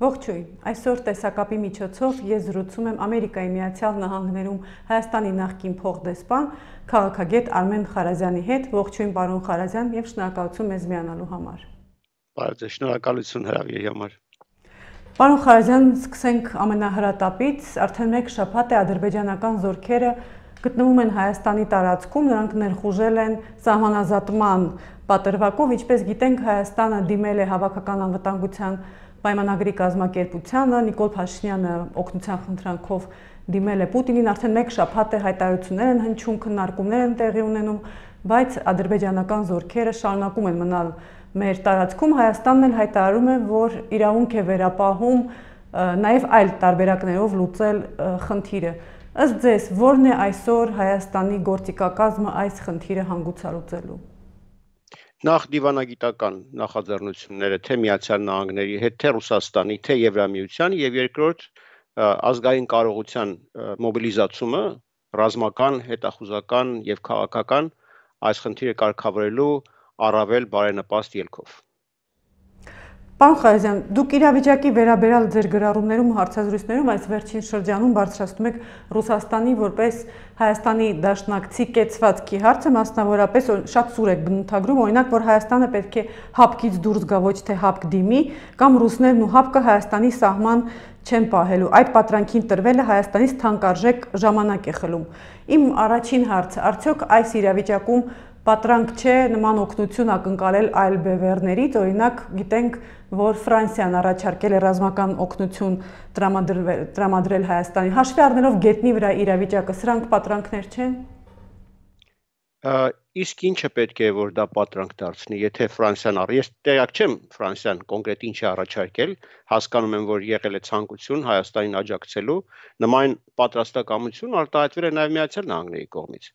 Ողջույն։ Այսօր տեսակապի միջոցով ես զրուցում եմ Ամերիկայի Միացյալ Նահանգներում Հայաստանի նախկին փոխդեսպան քաղաքագետ Արմեն Խարազյանի հետ։ Ողջույն, պարոն Խարազյան, եւ շնորհակալություն մեզ միանալու համար։ Բարդ է, շնորհակալություն հրավերի համար։ Պարոն Խարազյան, սկսենք ամենահրատապից։ Արդեն մեկ շաբաթ է ադրբեջանական զորքերը գտնվում են Հայաստանի տարածքում, նրանք ներխուժել են սահմանազատման պատրվակով, ինչպես գիտենք, Հայաստանը դիմել է հավաքական անվտանգության պայմանագրի կազմակերպությանը Նիկոլ Փաշինյանը օգնության խնդրանքով դիմել է Պուտինին, արդեն մեկ շաբաթ է հայտարարություններ են հնչում, քննարկումներ են տեղի ունենում, բայց ադրբեջանական զորքերը շարունակում են մնալ մեր տարածքում։ Հայաստանն էլ հայտարարում է, որ իրավունք է վերապահում նաև այլ տարբերակներով լուծել խնդիրը։ Ըստ ձեզ, ո՞րն է այսօր Հայաստանի գործիքակազմը այս խնդիրը հանգուցալուծելու նախ դիվանագիտական նախաձեռնությունները թե Միացյալ Նահանգների հետ, թե Ռուսաստանի, թե Եվրամիության եւ երկրորդ ազգային կարողության մոբիլիզացումը ռազմական, հետախուզական եւ քաղաքական այս խնդիրը կարգավորելու առավել բարենպաստ ելքով։ Պարոն Խարազյան, դուք իրավիճակի վերաբերյալ ձեր գրառումներում, հարցազրույցներում այս վերջին շրջանում բարձրացնում եք Ռուսաստանի որպես Հայաստանի դաշնակցի կեցվածքի հարցը, մասնավորապես շատ սուր եք բնութագրում, օրինակ, որ Հայաստանը պետք է հապկից դուրս գա ոչ թե հապկ դիմի, կամ ռուսներն ու հապկը Հայաստանի սահման չեն պահելու։ Այդ պատրանքին տրվելը Հայաստանից թանկարժեք ժամանակ է խլում։ Իմ առաջին հարցը, արդյոք այս իրավիճակում պատրանք չէ նման օգնություն ակնկալել այլ բևեռներից, օրինակ գիտենք, որ Ֆրանսիան առաջարկել է ռազմական օգնություն տրամադրել տրամադրել Հայաստանին, հաշվի առնելով գետնի վրա իրավիճակը, սրանք պատրանքներ չեն։ Իսկ ինչը պետք է որ դա պատրանք դարձնի, եթե Ֆրանսիան առ ես տեղակ չեմ Ֆրանսիան կոնկրետ ինչ է առաջարկել, հասկանում եմ որ եղել է ցանկություն Հայաստանին աջակցելու, նման պատրաստակամություն արտահայտվել է նաև Միացյալ Նահանգների կողմից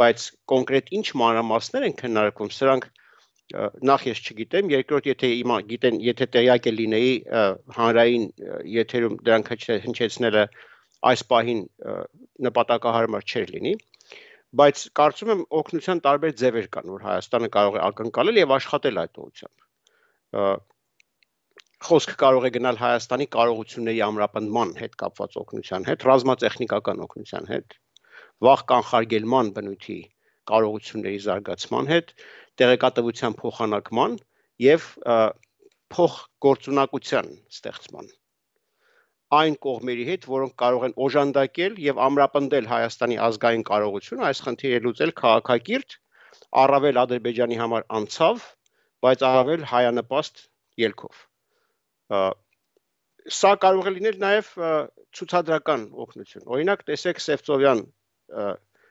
բայց կոնկրետ ինչ մանրամասներ են քննարկում, սրանք նախ ես չգիտեմ, երկրորդ եթե իմ գիտեն, եթե տեղյակ է լինեի հանրային եթերում դրանք հնչեցնելը այս պահին նպատակահարմար չէր լինի, բայց կարծում եմ օգնության տարբեր ձևեր կան, որ Հայաստանը կարող է ակնկալել եւ աշխատել այդ ուղությամբ։ Խոսքը կարող է գնալ Հայաստանի կարողությունների ամրապնդման հետ կապված օգնության հետ, ռազմատեխնիկական օգնության հետ, վաղ կանխարգելման բնույթի կարողությունների զարգացման հետ, տեղեկատվության փոխանակման եւ փող գործունակության ստեղծման այն կողմերի հետ, որոնք կարող են օժանդակել եւ ամրապնդել Հայաստանի ազգային կարողությունը այս խնդիրը լուծել քաղաքագիրտ առավել Ադրբեջանի համար անցավ, բայց առավել հայանպաստ ելքով։ Սա կարող է լինել նաեւ ցուցադրական օգնություն։ Օրինակ, տեսեք Սևծովյան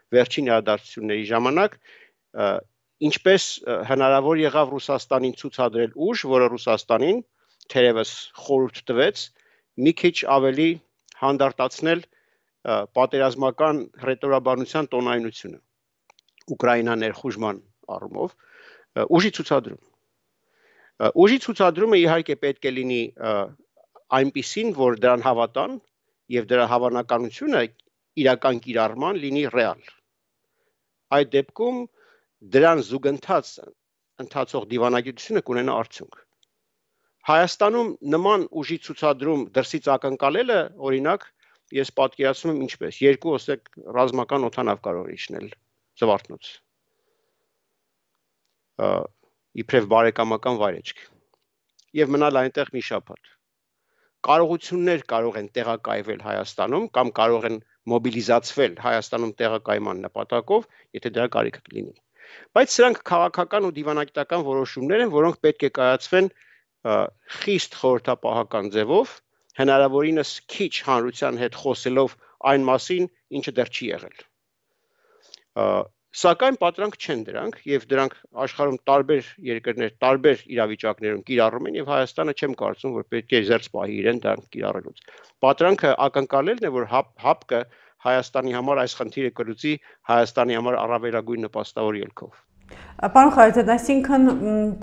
վերջին հրադադարությունների ժամանակ ինչպես հնարավոր եղավ Ռուսաստանին ցուցադրել ուժ, որը Ռուսաստանին թերևս խորհուրդ տվեց մի քիչ ավելի հանդարտացնել պատերազմական ռետորաբանության տոնայնությունը Ուկրաինա ներխուժման առումով ուժի ցուցադրում ուժի ցուցադրումը իհարկե պետք է լինի այնպիսին որ դրան հավատան եւ դրա հավանականությունը իրական կիրառման լինի ռեալ։ Այդ դեպքում դրան զուգընթաց ընթացող դիվանագիտությունը կունենա արդյունք։ Հայաստանում նման ուժի ցուցադրում դրսից ակնկալելը, օրինակ, ես պատկերացնում եմ ինչպես երկու օսեկ ռազմական օթանավ կարող իջնել զվարթնոց։ Իբրև բարեկամական վայրեջք։ Եվ մնալ այնտեղ մի շաբաթ։ Կարողություններ կարող են տեղակայվել Հայաստանում կամ կարող են մոբիլիզացվել Հայաստանում տեղակայման նպատակով, եթե դրա կարիք կլինի։ Բայց սրանք քաղաքական ու դիվանագիտական որոշումներ են, որոնք պետք է կայացվեն խիստ խորհրդապահական ձևով, հնարավորինս քիչ հանրության հետ խոսելով այն մասին, ինչը դեռ չի եղել։ Սակայն պատրանք չեն դրանք եւ դրանք աշխարհում տարբեր երկրներ, տարբեր իրավիճակներում կիրառում են եւ Հայաստանը չեմ կարծում, որ պետք է զերծ պահի իրեն դրանք կիրառելուց։ Պատրանքը ակնկալելն է, որ հապ հապկը Հայաստանի համար այս խնդիրը կլուծի Հայաստանի համար առավելագույն նպաստավոր ելքով։ Պարոն Խարիզյան, այսինքն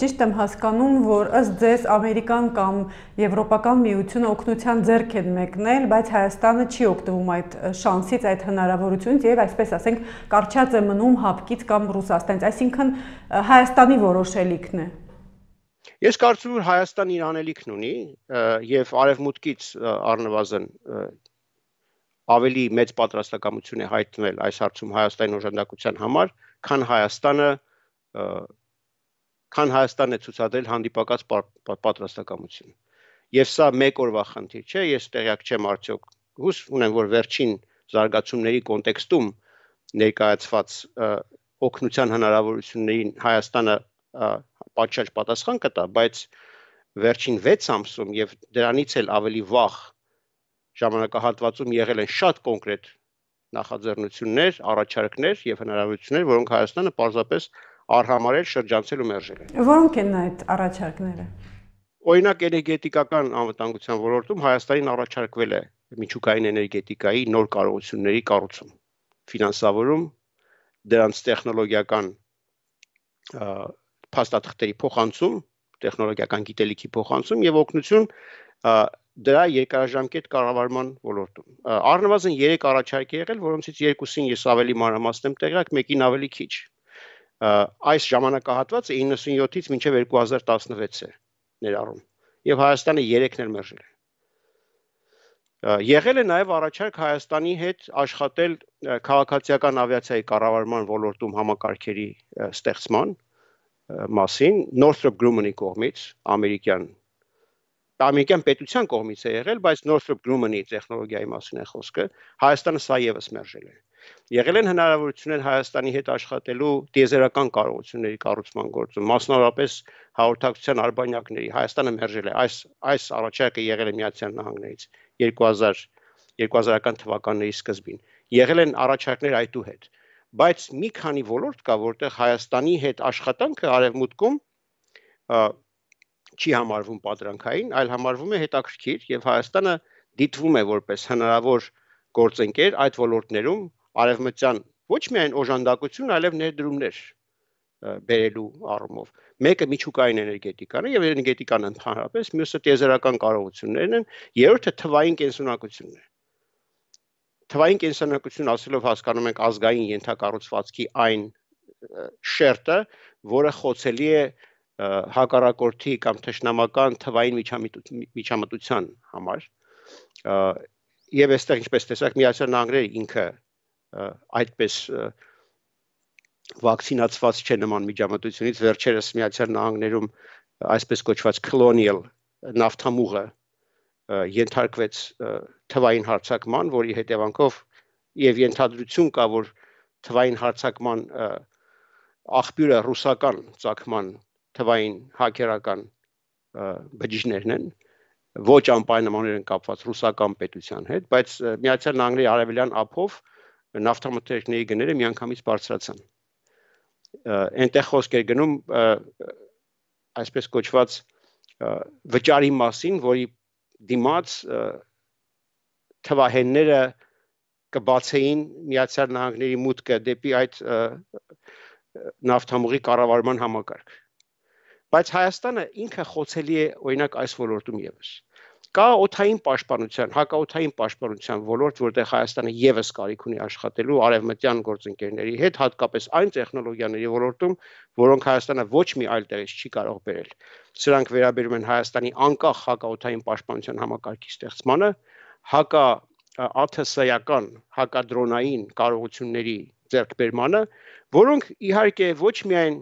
ճիշտ եմ հասկանում, որ ըստ ձեզ ամերիկան կամ եվրոպական միությունը օգնության ձեռք են մեկնել, բայց Հայաստանը չի օգտվում այդ շանսից, այդ հնարավորությունից եւ այսպես ասենք, կարճած է մնում հապկից կամ Ռուսաստանից։ Այսինքն Հայաստանի որոշելիքն է։ Ես կարծում եմ Հայաստան իր անելիքն ունի եւ արևմուտքից առնվազն ավելի մեծ պատրաստակամություն է հայտնել այս հարցում Հայաստանի օժանդակության համար, քան Հայաստանը քան Հայաստանն է ցուցադրել հանդիպակաց պատրաստակամություն։ Եվ սա մեկ օրվա խնդիր չէ, ես տեղյակ չեմ արդյոք հույս ունեմ, որ վերջին զարգացումների կոնտեքստում ներկայացված օգնության հնարավորություններին Հայաստանը պատշաճ պատասխան կտա, բայց վերջին 6 ամսում եւ դրանից էլ ավելի վաղ ժամանակահատվածում եղել են շատ կոնկրետ նախաձեռնություններ, առաջարկներ եւ հնարավորություններ, որոնք Հայաստանը պարզապես արհամարել, շրջանցել ու մերժել են։ Որոնք են այդ առաջարկները։ Օրինակ էներգետիկական անվտանգության ոլորտում Հայաստանին առաջարկվել է միջուկային էներգետիկայի նոր կարողությունների կառուցում, ֆինանսավորում, դրանց տեխնոլոգիական փաստաթղթերի փոխանցում, տեխնոլոգիական գիտելիքի փոխանցում եւ օգնություն դրա երկարաժամկետ կառավարման ոլորտում։ Առնվազն 3 առաջարկ է եղել, որոնցից երկուսին ես ավելի մանրամասն եմ տեղյակ, մեկին ավելի քիչ այս ժամանակահատվածը 97-ից մինչև 2016 է ներառում եւ Հայաստանը 3-ն էլ մերժել է Եղել է նաև առաջարկ Հայաստանի հետ աշխատել քաղաքացիական ավիացիայի կառավարման ոլորտում համակարգերի ստեղծման մասին Northrop Grumman-ի կողմից ամերիկյան ամերիկյան պետության կողմից է եղել, բայց Northrop Grumman-ի տեխնոլոգիայի մասին է խոսքը, Հայաստանը սա եւս մերժել է։ Եղել են հնարավորություններ Հայաստանի հետ աշխատելու դիեզերական կարողությունների կառուցման գործում, մասնավորապես հաղորդակցության արբանյակների։ Հայաստանը մերժել է այս այս առաջարկը եղել է Միացյալ Նահանգներից 2000 2000-ական թվականների սկզբին։ Եղել են առաջարկներ այդու հետ, բայց մի քանի ոլորտ կա, որտեղ Հայաստանի հետ աշխատանքը արևմուտքում չի համարվում պատրանքային, այլ համարվում է հետաքրքիր եւ Հայաստանը դիտվում է որպես հնարավոր գործընկեր այդ ոլորտներում արևմտյան ոչ միայն օժանդակություն, այլև ներդրումներ բերելու առումով։ Մեկը միջուկային էներգետիկան է եւ էներգետիկան ընդհանրապես, մյուսը տեզերական կարողություններն են, երրորդը թվային կենսունակությունն է։ Թվային կենսունակություն ասելով հասկանում ենք ազգային ենթակառուցվածքի այն շերտը, որը խոցելի է հակառակորդի կամ թշնամական թվային միջամտության համար։ Եվ այստեղ ինչպես տեսաք, Միացյալ Նահանգները ինքը այդպես վակցինացված չէ նման միջամտությունից վերջերս Միացյալ Նահանգներում այսպես կոչված colonial նավթամուղը ենթարկվեց թվային հարցակման, որի հետևանքով եւ ենթադրություն կա, որ թվային հարցակման աղբյուրը ռուսական ցակման թվային հակերական բջիջներն են ոչ անպայմանորեն կապված ռուսական պետության հետ, բայց Միացյալ Նահանգների արևելյան ափով նավթամթերքների գները միանգամից բարձրացան։ Այնտեղ խոսք էր գնում այսպես կոչված վճարի մասին, որի դիմաց թվահենները կբացեին Միացյալ Նահանգների մուտքը դեպի այդ նավթամուղի կառավարման համակարգ։ Բայց Հայաստանը ինքը խոցելի է օրինակ այս ոլորտում եւս։ Կա օթային պաշտպանության, հակաօթային պաշտպանության ոլորտ, որտեղ Հայաստանը եւս կարիք ունի աշխատելու արևմտյան գործընկերների հետ, հատկապես այն տեխնոլոգիաների ոլորտում, որոնք Հայաստանը ոչ մի այլ տեղից չի կարող բերել։ Սրանք վերաբերում են Հայաստանի անկախ հակաօթային պաշտպանության համակարգի ստեղծմանը, հակա ԱԹՍ-ական հակադրոնային կարողությունների ձեռքբերմանը, որոնք իհարկե ոչ միայն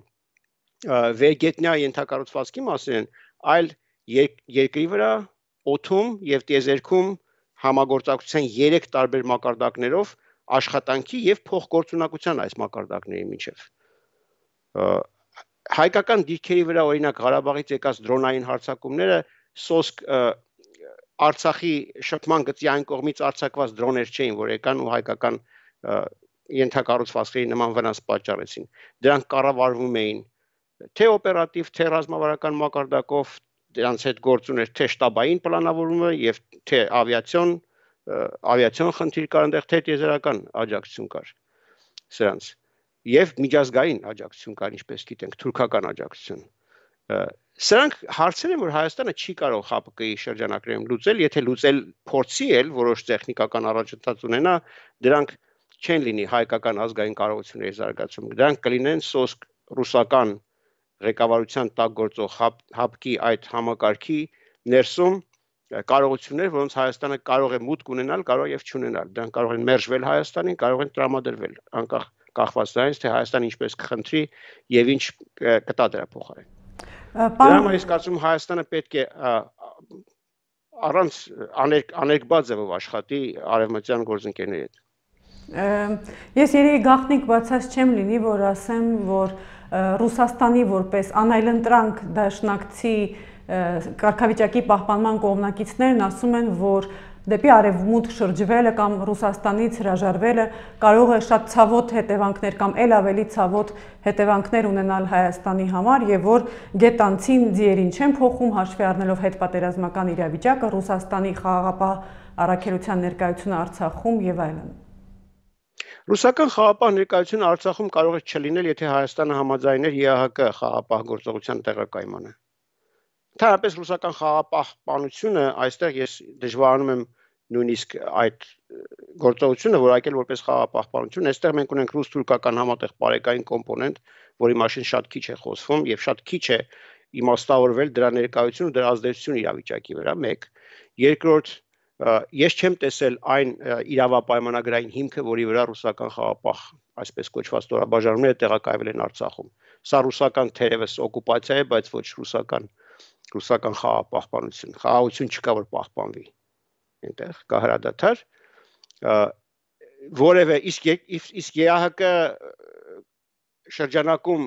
վերգետնյա ենթակառուցվածքի մասին են, այլ երկ, երկրի վրա օթում եւ տիեզերքում համագործակցության 3 տարբեր մակարդակներով աշխատանքի եւ փոխգործունակության այս մակարդակների միջև հայկական դիրքերի վրա օրինակ Ղարաբաղից եկած դրոնային հարձակումները սոսկ Արցախի շփման գծի այն կողմից արցակված դրոներ չէին, որ եկան ու հայկական ենթակառուցվածքների նման վնաս պատճառեցին։ Դրանք կառավարվում էին թե օպերատիվ, թե ռազմավարական մակարդակով, դրանց հետ գործ ուներ թե շտաբային պլանավորումը եւ թե ավիացիոն ավիացիոն խնդիր կար այնտեղ թե եզրական աջակցություն կար սրանց եւ միջազգային աջակցություն կար ինչպես գիտենք թուրքական աջակցություն սրանք հարցեր են որ Հայաստանը չի կարող ՀԱՊԿ-ի շրջանակներում լուծել եթե լուծել փորձի էլ որոշ տեխնիկական առաջընթաց ունենա դրանք չեն լինի հայկական ազգային կարողությունների զարգացում դրանք կլինեն սոսկ ռուսական ղեկավարության տակ գործող հապ, հապկի այդ համակարգի ներսում կարողություններ, որոնց Հայաստանը կարող է մուտք ունենալ, կարող եւ չունենալ։ Դրանք կարող են մերժվել Հայաստանին, կարող են տրամադրվել, անկախ կախված նրանից, թե Հայաստանը ինչպես կխնդրի եւ ինչ կտա դրա փոխարեն։ Դրա համար ես կարծում Հայաստանը պետք է առանց աներկբա ձևով աշխատի արևմտյան գործընկերների հետ։ Ես երեւի գախնիկ բացած չեմ լինի, որ ասեմ, որ Ռուսաստանի որպես անայլընտրանք դաշնակցի կարգավիճակի պահպանման կողմնակիցներն ասում են, որ դեպի արևմուտք շրջվելը կամ Ռուսաստանից հրաժարվելը կարող է շատ ցավոտ հետևանքներ կամ ել ավելի ցավոտ հետևանքներ ունենալ Հայաստանի համար եւ որ գետանցին ձիերին չեն փոխում հաշվի առնելով հետպատերազմական իրավիճակը Ռուսաստանի խաղաղապահ առաքելության ներկայությունը Արցախում եւ այլն։ Ռուսական խաղապահ ներկայությունը Արցախում կարող է չլինել, եթե Հայաստանը համաձայներ ԵԱՀԿ խաղապահ գործողության տեղակայմանը։ Ընդհանրապես ռուսական խաղապահ պանությունը այստեղ ես դժվարանում եմ նույնիսկ այդ գործողությունը որակել որպես խաղապահ պանություն, այստեղ մենք ունենք ռուս-թուրքական համատեղ բարեկային կոմպոնենտ, որի մասին շատ քիչ է խոսվում եւ շատ քիչ է իմաստավորվել դրա ներկայությունը, դրա ազդեցությունը իրավիճակի վրա։ 1 Երկրորդ ես չեմ տեսել այն իրավապայմանագրային հիմքը, որի վրա ռուսական խաղապահ, այսպես կոչված ստորաբաժանումները տեղակայվել են Արցախում։ Սա ռուսական թերևս օկուպացիա է, բայց ոչ ռուսական ռուսական խաղապահպանություն։ Խաղաղություն չկա որ պահպանվի։ Այնտեղ կա հրադադար որևէ իսկ իսկ ԵԱՀԿ շրջանակում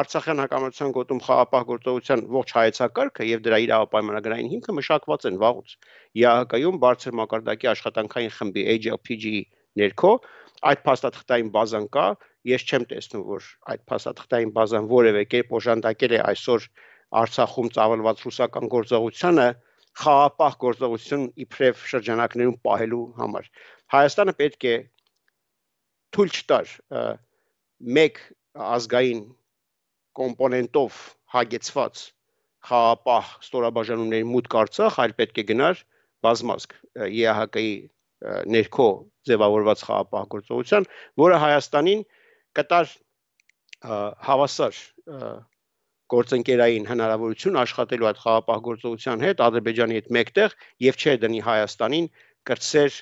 Արցախյան հակամարտության գոտում խաղապահ գործողության ողջ հայեցակարգը եւ դրա իրավապայմանագրային հիմքը մշակված են վաղուց։ ԵԱՀԿ-ում բարձր մակարդակի աշխատանքային խմբի AJPG ներքո այդ փաստաթղթային բազան կա, ես չեմ տեսնում, որ այդ փաստաթղթային բազան որևէ կերպ օժանդակել է այսօր Արցախում ծավալված ռուսական գործողությունը խաղապահ գործողություն իբրև շրջանակներում պահելու համար։ Հայաստանը պետք է թույլ չտար մեկ ազգային կոմպոնենտով հագեցված խաղապահ ստորաբաժանումների մուտք Արցախ, այլ պետք է գնար բազմազգ ԵԱՀԿ-ի ներքո ձևավորված խաղապահ գործողության, որը Հայաստանին կտար հավասար գործընկերային հնարավորություն աշխատելու այդ խաղապահ գործողության հետ Ադրբեջանի հետ մեկտեղ եւ չէ դնի Հայաստանին կրծեր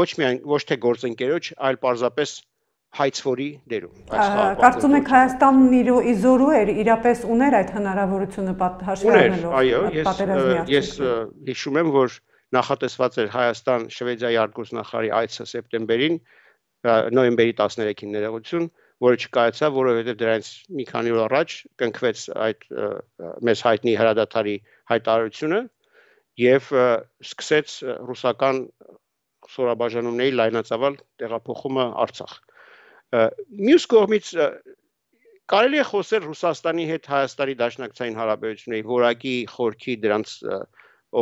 ոչ միայն ոչ թե գործընկերոջ, այլ պարզապես հայցվորի դերում այս հարցը Կարծում եք Հայաստանն իր իզորու էր իրապես ուներ այդ հնարավորությունը հաշվառնելով Այո ես ես հիշում եմ որ նախատեսված էր Հայաստան Շվեդիայի արտգործնախարարի այցը սեպտեմբերին նոյեմբերի 13-ին ներողություն որը չկայացավ որովհետև դրանից մի քանի օր առաջ կնքվեց այդ մեզ հայտնի հրադադարի հայտարարությունը եւ սկսեց ռուսական սորաբաժանումների լայնածավալ տեղափոխումը Արցախ Մյուս կողմից կարելի է խոսել Ռուսաստանի հետ Հայաստանի դաշնակցային հարաբերությունների որակի խորքի դրանց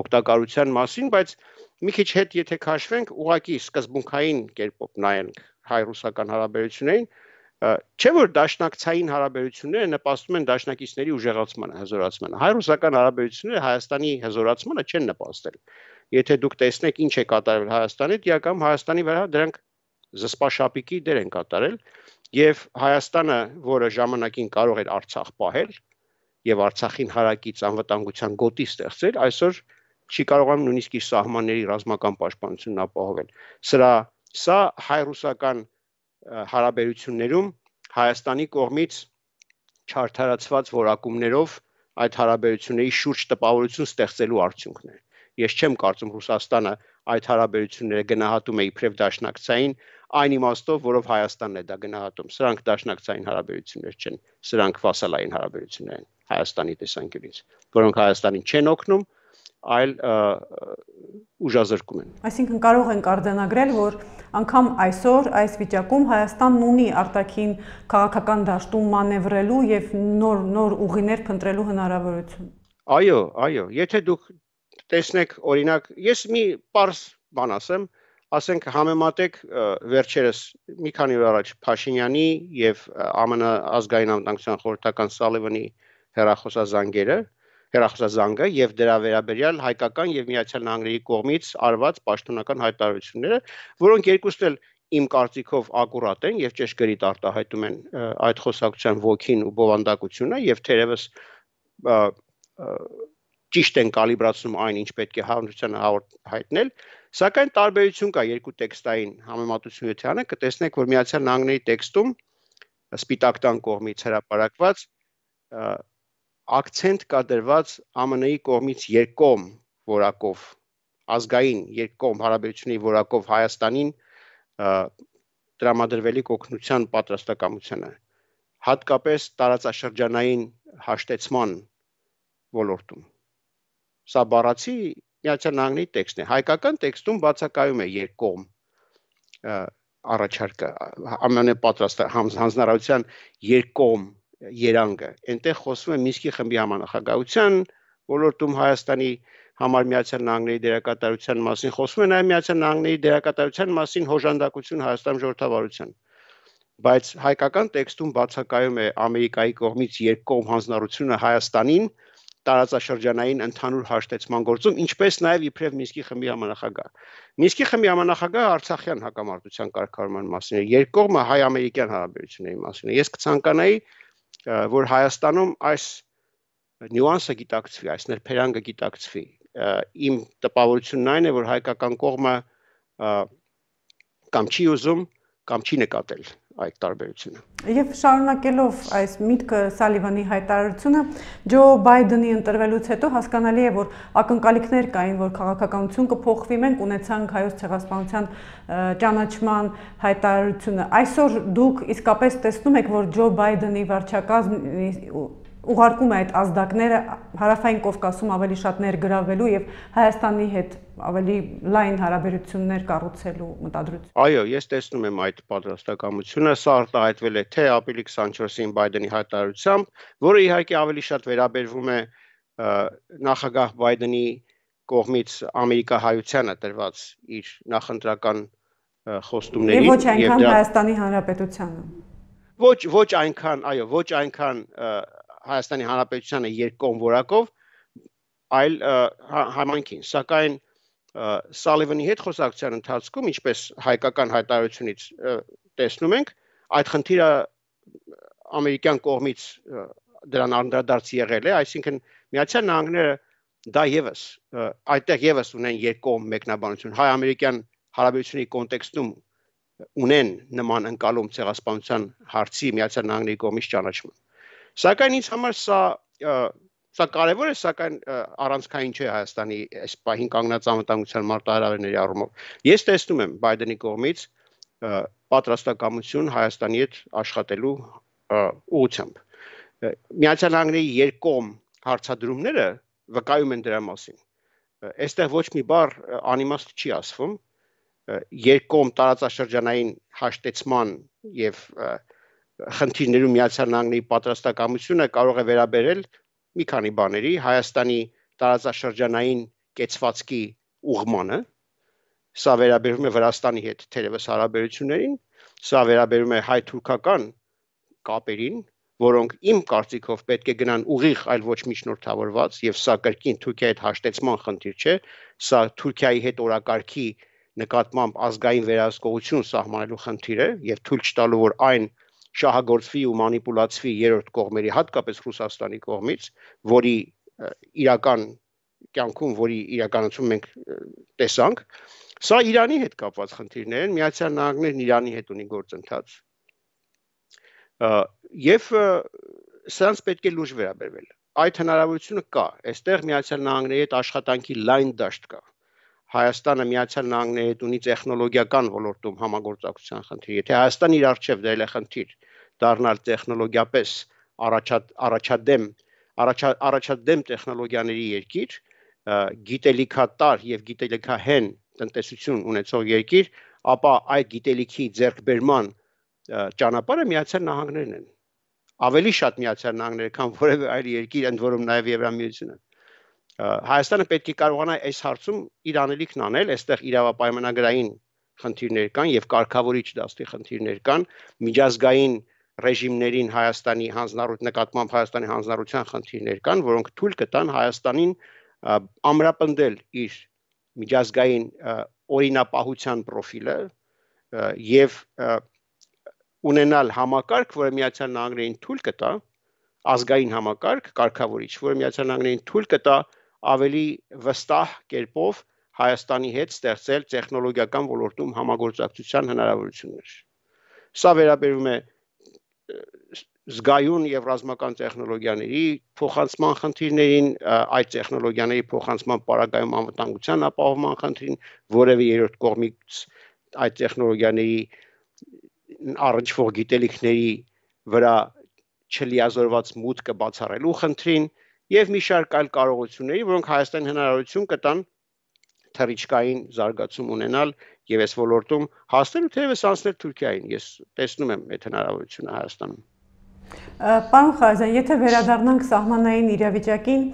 օգտակարության մասին, բայց մի քիչ հետ եթե քաշվենք, ուղակի սկզբունքային կերպով նայենք հայ-ռուսական հարաբերություններին, չէ որ դաշնակցային հարաբերությունները նպաստում են դաշնակիցների ուժեղացմանը, հզորացմանը։ Հայ-ռուսական հարաբերությունները Հայաստանի հզորացմանը չեն նպաստել։ Եթե դուք տեսնեք ինչ է կատարվել Հայաստանի, դիակամ Հայաստանի վրա դրանք զսպաշապիկի դեր են կատարել եւ Հայաստանը, որը ժամանակին կարող էր Արցախ պահել եւ Արցախին հարակից անվտանգության գոտի ստեղծել, այսօր չի կարողանում նույնիսկ իր սահմանների ռազմական պաշտպանությունն ապահովել։ Սրա սա հայ-ռուսական հարաբերություններում Հայաստանի կողմից չարթարացված որակումներով այդ հարաբերությունների շուրջ տպավորություն ստեղծելու արդյունքն է։ Ես չեմ կարծում Ռուսաստանը այդ հարաբերությունները գնահատում է իբրև դաշնակցային, այն իմաստով, որով Հայաստանն է դա գնահատում։ Սրանք դաշնակցային հարաբերություններ չեն, սրանք վասալային հարաբերություններ են Հայաստանի տեսանկյունից, որոնք Հայաստանին չեն օգնում, այլ ուժազրկում են։ Այսինքն կարող ենք արդանագրել, որ անգամ այսօր այս վիճակում Հայաստանն ունի արտաքին քաղաքական դաշտում մանևրելու եւ նոր նոր ուղիներ փնտրելու հնարավորություն։ Այո, այո, եթե դուք տեսնեք օրինակ, ես մի պարզ բան ասեմ, ասենք համեմատեք վերջերս մի քանի օր առաջ Փաշինյանի եւ ԱՄՆ ազգային անվտանգության խորհրդական Սալիվանի հերախոսազանգերը, հերախոսազանգը եւ դրա վերաբերյալ հայկական եւ Միացյալ Նահանգների կողմից արված պաշտոնական հայտարարությունները, որոնք երկուսն էլ իմ կարծիքով ակուրատ են եւ ճշգրիտ արտահայտում են այդ խոսակցության ոգին ու բովանդակությունը եւ թերևս ճիշտ են կալիբրացնում այն ինչ պետք է հանրությանը հայտնել, Սակայն տարբերություն կա երկու տեքստային համեմատությունի թանը, կտեսնեք, որ Միացյալ Նահանգների տեքստում սպիտակ տան կողմից հրապարակված акцент կա դրված ԱՄՆ-ի կողմից երկկողմ որակով ազգային երկկողմ հարաբերությունների որակով Հայաստանին դրամադրվելի կողնության պատրաստակամությունը հատկապես տարածաշրջանային հաշտեցման ոլորտում։ Սա բառացի Միացյալ Նահանգների տեքստն է։ Հայկական տեքստում բացակայում է երկկողմ առաջարկը ԱՄՆ-ը պատրաստ հանձնարարության երկկողմ երանգը։ Այնտեղ խոսվում է Մինսկի խմբի համանախագահության ոլորտում Հայաստանի համար Միացյալ Նահանգների դերակատարության մասին, խոսվում է նաև Միացյալ Նահանգների դերակատարության մասին հոժանդակություն Հայաստան ժողովրդավարության։ Բայց հայկական տեքստում բացակայում է Ամերիկայի կողմից երկկողմ հանձնարարությունը Հայաստանին տարածաշրջանային ընդհանուր հաշտեցման գործում, ինչպես նաև իբրև Մինսկի խմբի համանախագահ։ Մինսկի խմբի համանախագահը Արցախյան հակամարտության կարգավորման մասին է, երկկողմը հայ-ամերիկյան հարաբերությունների մասին է։ Ես կցանկանայի, որ Հայաստանում այս նյուանսը գիտակցվի, այս ներფერանգը գիտակցվի։ Իմ տպավորությունն այն է, որ հայկական կողմը կամ չի ուզում, կամ չի նկատել այդ տարբերությունը։ Եվ շարունակելով այս միտքը Սալիվանի հայտարարությունը, Ջո Բայդենի ընտրվելուց հետո հասկանալի է, որ ակնկալիքներ կային, որ քաղաքականություն կփոխվի, մենք ունեցանք հայոց ցեղասպանության ճանաչման հայտարարությունը։ Այսօր դուք իսկապես տեսնում եք, որ Ջո Բայդենի վարչակազմի ուղարկում է այդ ազդակները հարավային Կովկասում ավելի շատ ներգրավելու եւ Հայաստանի հետ ավելի լայն հարաբերություններ կառուցելու մտադրություն։ Այո, ես տեսնում եմ այդ պատրաստակամությունը, սա արտահայտվել է թե ապրիլի 24-ին Բայդենի հայտարարությամբ, որը իհարկե ավելի շատ վերաբերվում է նախագահ Բայդենի կողմից Ամերիկա հայությանը տրված իր նախընտրական խոստումներին եւ ոչ այնքան Հայաստանի Հանրապետությանը։ Ոչ ոչ այնքան, այո, ոչ այնքան Հայաստանի Հանրապետությանը երկկողմ որակով, այլ հա, համանքին։ Սակայն Սալիվանի հետ խոսակցության ընթացքում, ինչպես հայկական հայտարարությունից տեսնում ենք, այդ խնդիրը ամերիկյան կողմից դրան անդրադարձ եղել է, այսինքն Միացյալ Նահանգները դա եւս այդտեղ եւս ունեն երկկողմ մեկնաբանություն հայ-ամերիկյան հարաբերությունների կոնտեքստում ունեն նման ընկալում ցեղասպանության հարցի Միացյալ Նահանգների կողմից ճանաչման Սակայն ինձ համար սա սա կարևոր է, սակայն առանցքային չէ Հայաստանի այս պահին կանգնած անվտանգության մարտահրավերների առումով։ Ես տեսնում եմ Բայդենի կողմից պատրաստակամություն Հայաստանի հետ աշխատելու ուղությամբ։ Միացյալ Նահանգների երկկողմ հարցադրումները վկայում են դրա մասին։ Այստեղ ոչ մի բառ անիմաստ չի ասվում երկկողմ տարածաշրջանային հաշտեցման եւ և խնդիրներում Միացյալ Նահանգների պատրաստակամությունը կարող է վերաբերել մի քանի բաների Հայաստանի տարածաշրջանային կեցվածքի ուղմանը սա վերաբերում է Վրաստանի հետ թերևս հարաբերություններին սա վերաբերում է հայ-թուրքական կապերին որոնք իմ կարծիքով պետք է գնան ուղիղ այլ ոչ միջնորդավորված եւ սա կրկին Թուրքիայի հետ հաշտեցման խնդիր չէ սա Թուրքիայի հետ օրակարգի նկատմամբ ազգային վերահսկողություն սահմանելու խնդիր է եւ թույլ չտալու որ այն շահագործվի ու մանիպուլացվի երրորդ կողմերի, հատկապես Ռուսաստանի կողմից, որի իրական կյանքում, որի իրականացում մենք տեսանք, սա Իրանի հետ կապված խնդիրներ են, Միացյալ Նահանգներն Իրանի հետ ունի գործընթաց։ Եվ սրանց պետք է լուրջ վերաբերվել։ Այդ հնարավորությունը կա, այստեղ Միացյալ Նահանգների հետ աշխատանքի լայն դաշտ կա։ Ա, Հայաստանը Միացյալ Նահանգների հետ ունի տեխնոլոգիական ոլորտում համագործակցության խնդիր։ Եթե Հայաստան իր արժեվ դրել է խնդիր դառնալ տեխնոլոգիապես առաջա, առաջադեմ առաջա, առաջադեմ տեխնոլոգիաների երկիր, գիտելիքատար եւ գիտելիքահեն տնտեսություն ունեցող երկիր, ապա այդ գիտելիքի ձեռքբերման ճանապարհը Միացյալ Նահանգներն են։ Ավելի շատ Միացյալ Նահանգները, քան որևէ այլ երկիր, ընդ որում նաև Եվրամիությունը։ Հայաստանը պետք է կարողանա այս հարցում իր անելիքն անել, այստեղ իրավապայմանագրային խնդիրներ կան եւ կարգավորիչ դաստի խնդիրներ կան, միջազգային ռեժիմներին Հայաստանի հանձնառույթ նկատմամբ Հայաստանի հանձնառության խնդիրներ կան, որոնք թույլ կտան Հայաստանին ամրապնդել իր միջազգային օրինապահության պրոֆիլը եւ ունենալ համակարգ, որը Միացյալ Նահանգներին թույլ կտա ազգային համակարգ, կարգավորիչ, որը Միացյալ Նահանգներին թույլ կտա ավելի վստահ կերպով Հայաստանի հետ ստեղծել տեխնոլոգիական ոլորտում համագործակցության հնարավորություններ։ Սա վերաբերում է զգայուն եւ ռազմական տեխնոլոգիաների փոխանցման խնդիրներին, այդ տեխնոլոգիաների փոխանցման պարագայում անվտանգության ապահովման խնդրին, որևէ երրորդ կողմից այդ տեխնոլոգիաների առնչվող գիտելիքների վրա չլիազորված մուտքը բացառելու խնդրին, եւ մի շարք այլ կարողությունների, որոնք Հայաստան հնարավորություն կտան թռիչքային զարգացում ունենալ եւ այս ոլորտում հասնել ու թերևս անցնել Թուրքիային։ Ես տեսնում եմ այդ հնարավորությունը Հայաստանում։ Պարոն Խազյան, եթե վերադառնանք սահմանային իրավիճակին,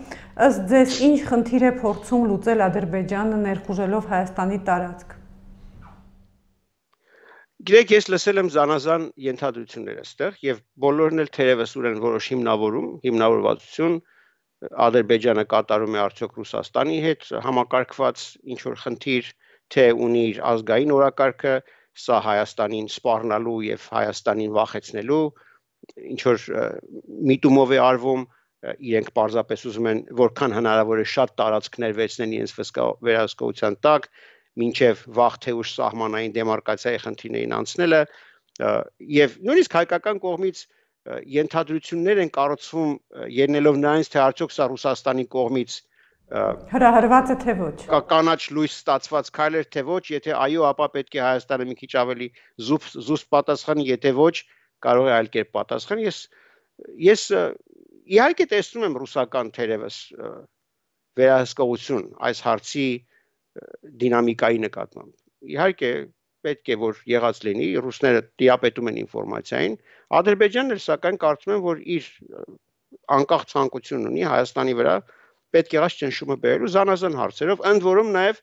ըստ ձեզ ինչ խնդիր է փորձում լուծել Ադրբեջանը ներխուժելով Հայաստանի տարածք։ Գիտեք, ես լսել եմ զանազան ենթադրություններ այստեղ եւ բոլորն էլ թերևս ունեն որոշ հիմնավորում, հիմնավորվածություն, հիմնավոր Ադրբեջանը կատարում է արդյոք Ռուսաստանի հետ համակարգված ինչ որ խնդիր, թե ունի իր ազգային օրակարգը, սա Հայաստանին սպառնալու եւ Հայաստանին վախեցնելու ինչ որ միտումով է արվում իրենք պարզապես ուզում են որքան հնարավոր է շատ տարածքներ վերցնեն իրենց վերահսկողության տակ, մինչև վաղ թե ուշ սահմանային դեմարկացիայի խնդիրներին անցնելը եւ նույնիսկ հայկական կողմից ենթադրություններ են կառուցվում ելնելով նրանից թե արդյոք սա Ռուսաստանի կողմից հրահրված է թե ոչ կանաչ լույս ստացված քայլ էր թե ոչ եթե այո ապա պետք է Հայաստանը մի քիչ ավելի զուս զուս պատասխան եթե ոչ կարող է այլ կերպ պատասխան ես ես իհարկե տեսնում եմ ռուսական թերևս վերահսկողություն այս հարցի դինամիկայի նկատմամբ իհարկե պետք է որ եղած լինի, ռուսները դիապետում են ինֆորմացիային։ Ադրբեջանն էլ սակայն կարծում եմ, որ իր անկախ ցանկություն ունի Հայաստանի վրա պետք եղած ճնշումը բերելու զանազան հարցերով, ընդ որում նաև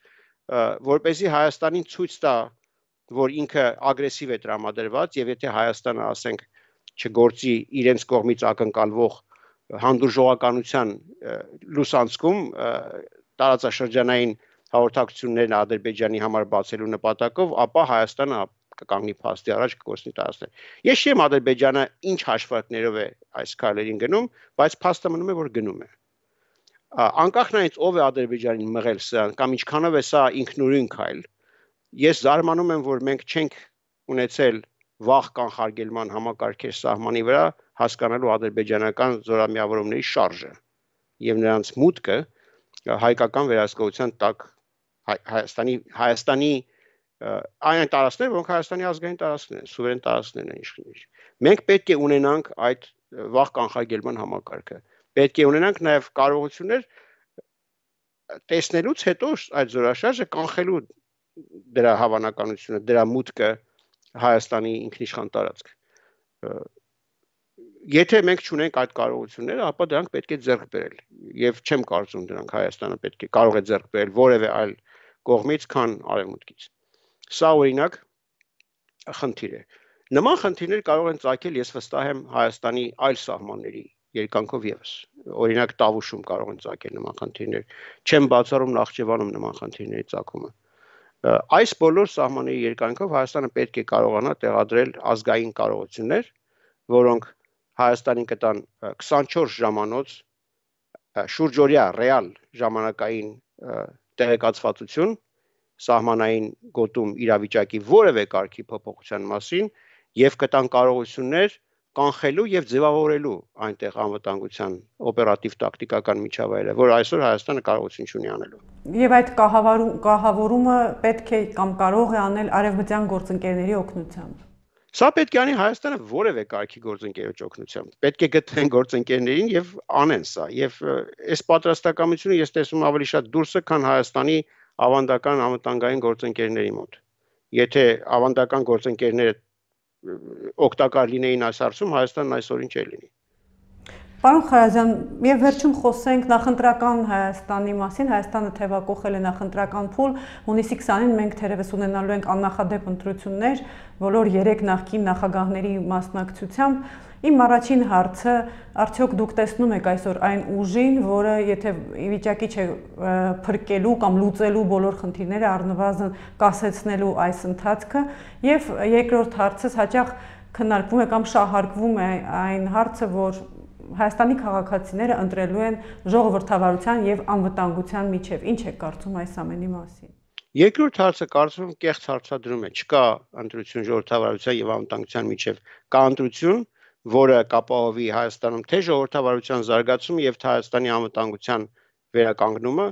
որպեսի Հայաստանին ցույց տա, որ ինքը ագրեսիվ է տրամադրված եւ եթե Հայաստանը, ասենք, չգործի իրենց կողմից ակնկալվող հանդուրժողականության լուսանցքում տարածաշրջանային հաղորդակցություններն Ադրբեջանի համար բացելու նպատակով, ապա Հայաստանը կկանգնի փաստի առաջ կկործնի 10-ը։ Ես չեմ Ադրբեջանը ինչ հաշվարկներով է այս քայլերին գնում, բայց փաստը մնում է որ գնում է։ Անկախ նայից ով է Ադրբեջանին մղել սրան կամ ինչքանով է սա ինքնուրույն քայլ, ես զարմանում եմ որ մենք չենք ունեցել վաղ կանխարգելման համակարգեր սահմանի վրա հասկանալու ադրբեջանական զորամիավորումների շարժը եւ նրանց մուտքը հայկական վերահսկողության տակ Հայաստանի Հայաստանի այն տարածքներ, որոնք Հայաստանի ազգային տարածքներ են, սուվերեն տարածքներ են իշխանիչ։ Մենք պետք է ունենանք այդ վաղ կանխարգելման համակարգը։ Պետք է ունենանք նաև կարողություններ տեսնելուց հետո այդ զորաշարժը կանխելու դրա հավանականությունը, դրա մուտքը Հայաստանի ինքնիշխան տարածք։ Եթե մենք չունենք այդ կարողությունները, ապա դրանք պետք է ձեռք բերել։ Եվ չեմ կարծում դրանք Հայաստանը պետք է կարող է ձեռք բերել որևէ այլ այ կողմից, քան արևմուտքից։ Սա օրինակ խնդիր է։ Նման խնդիրներ կարող են ցակել, ես վստահ եմ Հայաստանի այլ սահմանների երկանքով եւս։ Օրինակ Տավուշում կարող են ցակել նման խնդիրներ։ Չեմ բացառում Նախճեվանում նման խնդիրների ցակումը։ Այս բոլոր սահմանների երկանքով Հայաստանը պետք է կարողանա տեղադրել ազգային կարողություններ, որոնք Հայաստանին կտան 24 ժամանոց շուրջօրյա ռեալ ժամանակային տեղեկացվածություն սահմանային գոտում իրավիճակի որևէ կարգի փոփոխության մասին եւ կտան կարողություններ կանխելու եւ ձևավորելու այնտեղ անվտանգության օպերատիվ տակտիկական միջավայրը, որ այսօր Հայաստանը կարողություն չունի անելու։ Եվ այդ կահավորումը պետք է կամ կարող է անել արևմտյան գործընկերների օգնությամբ։ Սա պետք է անի Հայաստանը որևէ կարգի գործընկերոջ օգնությամբ։ Պետք է գտնեն գործընկերներին եւ անեն սա։ Եվ այս պատրաստակամությունը ես տեսնում ավելի շատ դուրս է, քան Հայաստանի ավանդական ամտանգային գործընկերների մոտ։ Եթե ավանդական գործընկերները օգտակար լինեին այս հարցում, Հայաստանն այսօր ինչ է լինի։ Պարոն Խարազյան, եւ վերջում խոսենք նախընտրական Հայաստանի մասին։ Հայաստանը թևակողել է նախընտրական փուլ։ Հունիսի 20-ին մենք թերևս ունենալու ենք աննախադեպ ընտրություններ բոլոր 3 նախկին նախագահների մասնակցությամբ։ Իմ առաջին հարցը, արդյոք դուք տեսնում եք այսօր այն ուժին, որը եթե վիճակի չէ փրկելու կամ լուծելու բոլոր խնդիրները առնվազն կասեցնելու այս ընթացքը, եւ երկրորդ հարցս հաճախ քննարկվում է կամ շահարկվում է այն հարցը, որ Հայաստանի քաղաքացիները ընտրելու են ժողովրդավարության եւ անվտանգության միջև։ Ինչ է կարծում այս ամենի մասին։ Երկրորդ հարցը կարծում եմ կեղծ հարցադրում է։ Չկա ընտրություն ժողովրդավարության եւ անվտանգության միջև։ Կա ընտրություն, որը կապահովի Հայաստանում թե ժողովրդավարության զարգացումը եւ թե Հայաստանի անվտանգության վերականգնումը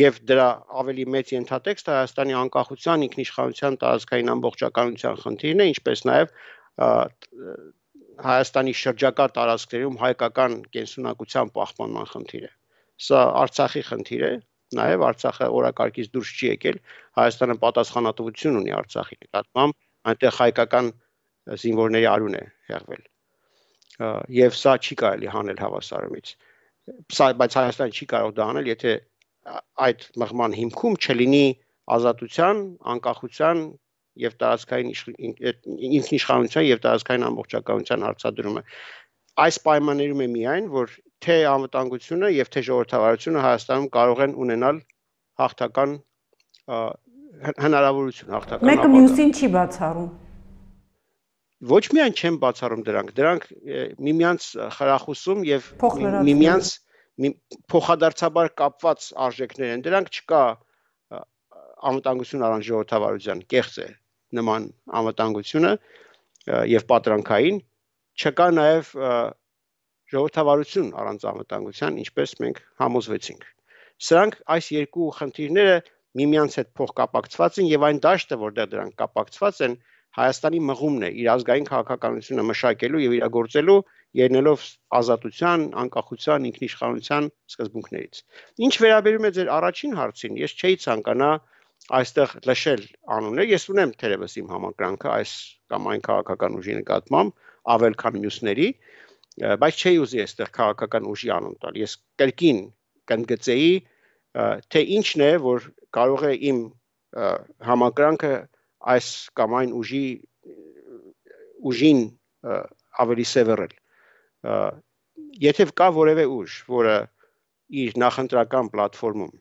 եւ դրա ավելի մեծ ենթատեքստը Հայաստանի անկախության, ինքնիշխանության, տարածքային ամբողջականության խնդիրն է, ինչպես նաեւ Հայաստանի շրջակա տարածքներում հայկական կենսունակության պահպանման խնդիրը։ Սա Արցախի խնդիր է, նաև Արցախը օրակարգից դուրս չի եկել, Հայաստանը պատասխանատվություն ունի Արցախի նկատմամբ, այնտեղ հայկական զինվորների արուն է հեղվել։ Եվ սա չի կարելի հանել հավասարումից։ Սա բայց Հայաստանը չի կարող դա անել, եթե այդ մղման հիմքում չլինի ազատության, անկախության, եւ տարածքային ինքնիշխանության եւ տարածքային ամբողջականության հարցադրումը այս պայմաններում է միայն որ թե անվտանգությունը եւ թե ժողովրդավարությունը Հայաստանում կարող են ունենալ հաղթական հնարավորություն հաղթական մեկը մյուսին չի բացառում ոչ միայն չեն բացառում դրանք դրանք միմյանց խրախուսում եւ միմյանց փոխադարձաբար կապված արժեքներ են դրանք չկա անվտանգություն առանց ժողովրդավարության կեղծ է նման անվտանգությունը եւ պատրանքային չկա նաեւ ժողովրդավարություն առանց անվտանգության, ինչպես մենք համոզվեցինք։ Սրանք այս երկու խնդիրները միմյանց հետ փոխկապակցված են եւ այն դաշտը, որտեղ դրանք կապակցված են, Հայաստանի մղումն է իր ազգային քաղաքականությունը մշակելու եւ իրագործելու ելնելով ազատության, անկախության, ինքնիշխանության սկզբունքներից։ Ինչ վերաբերում է ձեր առաջին հարցին, ես չէի ցանկանա այստեղ լշել անուններ, ես ունեմ թերևս իմ համակրանքը այս կամ այն քաղաքական ուժի նկատմամբ ավել քան մյուսների, բայց չի ուզի այստեղ քաղաքական ուժի անուն տալ։ Ես կրկին կընդգծեի, թե ինչն է, որ կարող է իմ համակրանքը այս կամ այն ուժի ուժին ավելի սևեռել։ Եթե կա որևէ ուժ, որը իր նախընտրական պլատֆորմում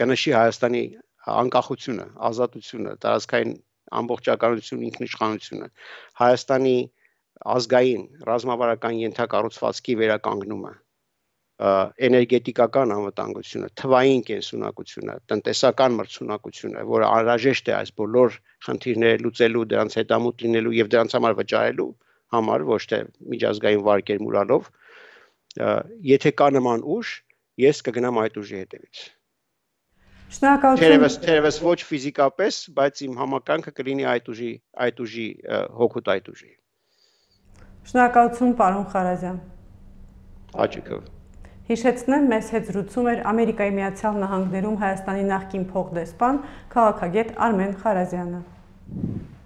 կնշի Հայաստանի անկախությունը, ազատությունը, տարածքային ամբողջականություն, ինքնիշխանությունը, Հայաստանի ազգային ռազմավարական ենթակառուցվածքի վերականգնումը, էներգետիկական անվտանգությունը, թվային կենսունակությունը, տնտեսական մրցունակությունը, որը անհրաժեշտ է այս բոլոր խնդիրները լուծելու, դրանց հետամուտ լինելու եւ դրանց համար վճարելու համար ոչ թե միջազգային վարկեր մուրալով, եթե կա նման ուժ, ես կգնամ այդ ուժի հետևից։ Շնորհակալություն։ Չերևս, չերևս ոչ ֆիզիկապես, բայց իմ համականքը կլինի այդ ուժի, այդ ուժի հոգուտ այդ ուժի։ Շնորհակալություն, պարոն Խարազյան։ Աճիկով։ Հիշեցնեմ, մեզ հետ զրուցում էր Ամերիկայի Միացյալ Նահանգներում Հայաստանի նախկին փոխդեսպան, քաղաքագետ Արմեն Խարազյանը։ Thank you.